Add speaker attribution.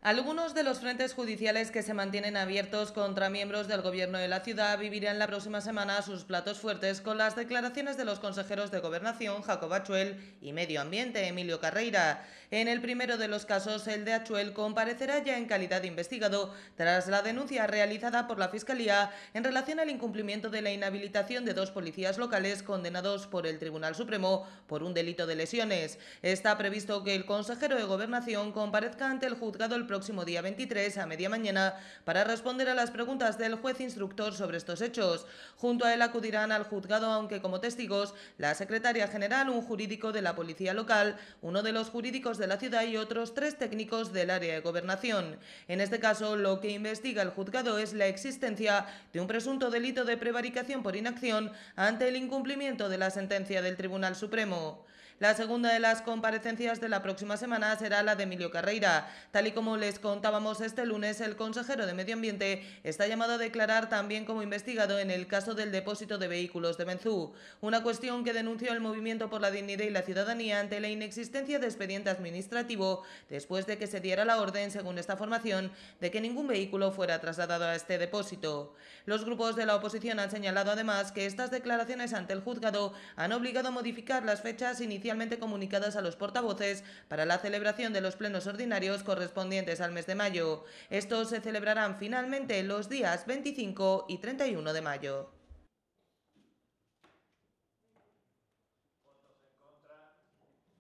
Speaker 1: Algunos de los frentes judiciales que se mantienen abiertos contra miembros del Gobierno de la ciudad vivirán la próxima semana sus platos fuertes con las declaraciones de los consejeros de Gobernación, Jacob Achuel, y Medio Ambiente, Emilio Carreira. En el primero de los casos, el de Achuel comparecerá ya en calidad de investigado tras la denuncia realizada por la Fiscalía en relación al incumplimiento de la inhabilitación de dos policías locales condenados por el Tribunal Supremo por un delito de lesiones. Está previsto que el consejero de Gobernación comparezca ante el juzgado el próximo día 23 a media mañana para responder a las preguntas del juez instructor sobre estos hechos. Junto a él acudirán al juzgado, aunque como testigos, la secretaria general, un jurídico de la policía local, uno de los jurídicos de la ciudad y otros tres técnicos del área de gobernación. En este caso, lo que investiga el juzgado es la existencia de un presunto delito de prevaricación por inacción ante el incumplimiento de la sentencia del Tribunal Supremo. La segunda de las comparecencias de la próxima semana será la de Emilio Carreira. Tal y como les contábamos este lunes, el consejero de Medio Ambiente está llamado a declarar también como investigado en el caso del depósito de vehículos de Benzú, una cuestión que denunció el Movimiento por la Dignidad y la Ciudadanía ante la inexistencia de expediente administrativo después de que se diera la orden, según esta formación, de que ningún vehículo fuera trasladado a este depósito. Los grupos de la oposición han señalado además que estas declaraciones ante el juzgado han obligado a modificar las fechas iniciales comunicadas a los portavoces para la celebración de los plenos ordinarios correspondientes al mes de mayo. Estos se celebrarán finalmente los días 25 y 31 de mayo.